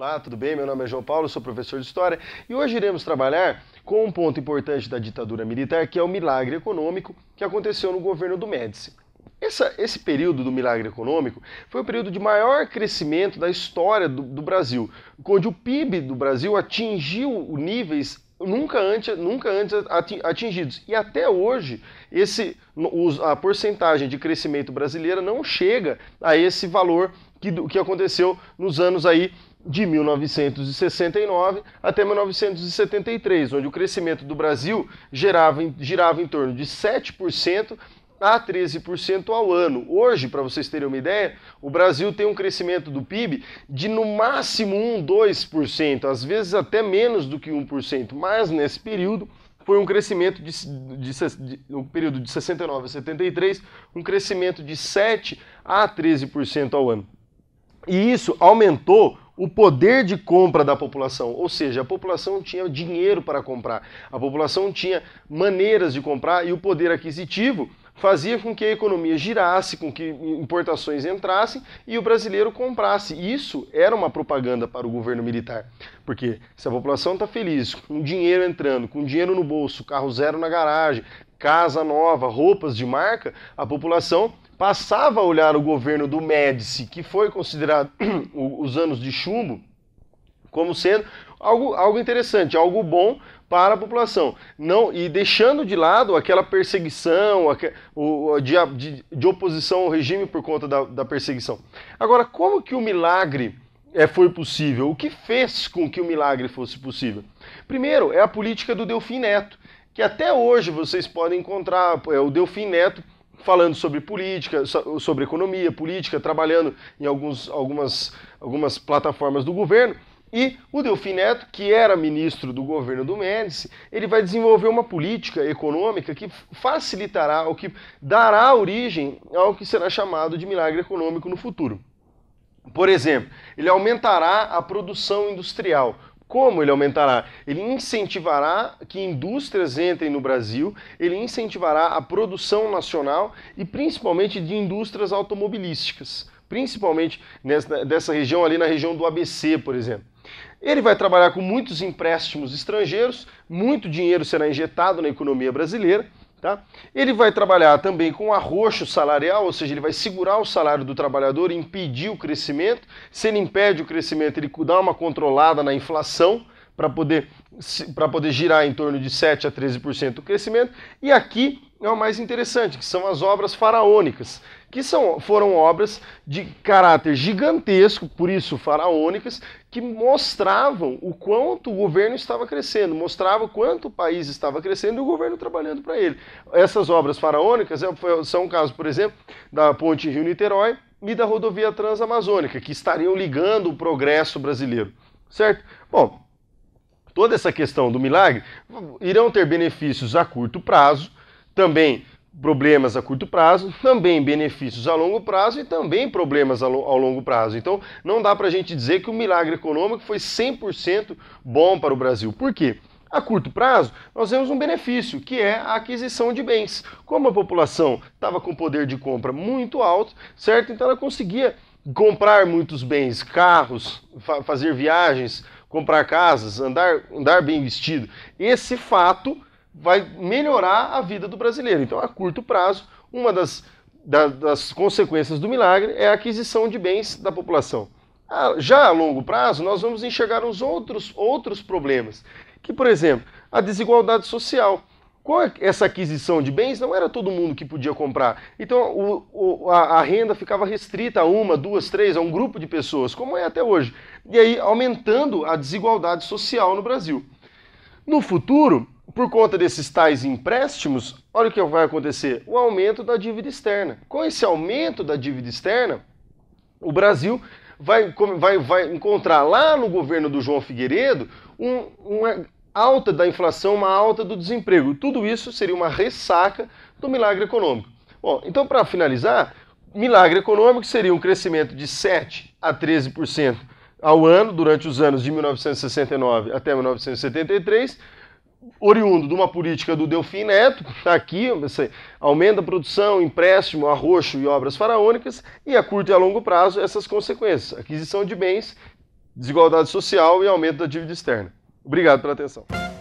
Olá, tudo bem? Meu nome é João Paulo, sou professor de História e hoje iremos trabalhar com um ponto importante da ditadura militar, que é o milagre econômico que aconteceu no governo do Médici. Essa, esse período do milagre econômico foi o período de maior crescimento da história do, do Brasil, onde o PIB do Brasil atingiu níveis nunca antes, nunca antes atingidos. E até hoje, esse, a porcentagem de crescimento brasileira não chega a esse valor que, que aconteceu nos anos aí de 1969 até 1973, onde o crescimento do Brasil gerava, girava em torno de 7% a 13% ao ano. Hoje, para vocês terem uma ideia, o Brasil tem um crescimento do PIB de no máximo 1, 2%, às vezes até menos do que 1%, mas nesse período foi um crescimento de, de, de um período de 69 a 73, um crescimento de 7 a 13% ao ano. E isso aumentou o poder de compra da população, ou seja, a população tinha dinheiro para comprar, a população tinha maneiras de comprar e o poder aquisitivo fazia com que a economia girasse, com que importações entrassem e o brasileiro comprasse. Isso era uma propaganda para o governo militar, porque se a população está feliz com dinheiro entrando, com dinheiro no bolso, carro zero na garagem, casa nova, roupas de marca, a população passava a olhar o governo do Médici, que foi considerado os anos de chumbo, como sendo algo, algo interessante, algo bom para a população. não E deixando de lado aquela perseguição, aqua, o, de, de, de, oposição ao regime por conta da, da perseguição. Agora, como que o milagre é, foi possível? O que fez com que o milagre fosse possível? Primeiro, é a política do Delfim Neto que até hoje vocês podem encontrar, é o Delfim Neto falando sobre política, sobre economia, política, trabalhando em alguns, algumas, algumas plataformas do governo. E o Delfim Neto, que era ministro do governo do Médici, ele vai desenvolver uma política econômica que facilitará, ou que dará origem ao que será chamado de milagre econômico no futuro. Por exemplo, ele aumentará a produção industrial, como ele aumentará? Ele incentivará que indústrias entrem no Brasil, ele incentivará a produção nacional e principalmente de indústrias automobilísticas, principalmente nessa, dessa região ali na região do ABC, por exemplo. Ele vai trabalhar com muitos empréstimos estrangeiros, muito dinheiro será injetado na economia brasileira Tá? Ele vai trabalhar também com arroxo salarial, ou seja, ele vai segurar o salário do trabalhador, impedir o crescimento. Se ele impede o crescimento, ele dá uma controlada na inflação para poder, poder girar em torno de 7 a 13% o crescimento. E aqui é o mais interessante, que são as obras faraônicas que são, foram obras de caráter gigantesco, por isso faraônicas, que mostravam o quanto o governo estava crescendo, mostrava quanto o país estava crescendo e o governo trabalhando para ele. Essas obras faraônicas é, são o caso, por exemplo, da ponte Rio-Niterói e da rodovia Transamazônica, que estariam ligando o progresso brasileiro, certo? Bom, toda essa questão do milagre irão ter benefícios a curto prazo, também problemas a curto prazo, também benefícios a longo prazo e também problemas ao longo prazo. Então, não dá para a gente dizer que o milagre econômico foi 100% bom para o Brasil. Por quê? A curto prazo, nós temos um benefício, que é a aquisição de bens. Como a população estava com poder de compra muito alto, certo? Então ela conseguia comprar muitos bens, carros, fa fazer viagens, comprar casas, andar, andar bem vestido. Esse fato vai melhorar a vida do brasileiro. Então, a curto prazo, uma das, da, das consequências do milagre é a aquisição de bens da população. Ah, já a longo prazo, nós vamos enxergar os outros, outros problemas, que, por exemplo, a desigualdade social. Com essa aquisição de bens, não era todo mundo que podia comprar. Então, o, o, a, a renda ficava restrita a uma, duas, três, a um grupo de pessoas, como é até hoje. E aí, aumentando a desigualdade social no Brasil. No futuro, por conta desses tais empréstimos, olha o que vai acontecer: o aumento da dívida externa. Com esse aumento da dívida externa, o Brasil vai, vai, vai encontrar lá no governo do João Figueiredo um, uma alta da inflação, uma alta do desemprego. Tudo isso seria uma ressaca do milagre econômico. Bom, então para finalizar, milagre econômico seria um crescimento de 7 a 13% ao ano durante os anos de 1969 até 1973 oriundo de uma política do Delfim Neto, está aqui, aumenta a produção, empréstimo, arroxo e obras faraônicas, e a curto e a longo prazo essas consequências, aquisição de bens, desigualdade social e aumento da dívida externa. Obrigado pela atenção.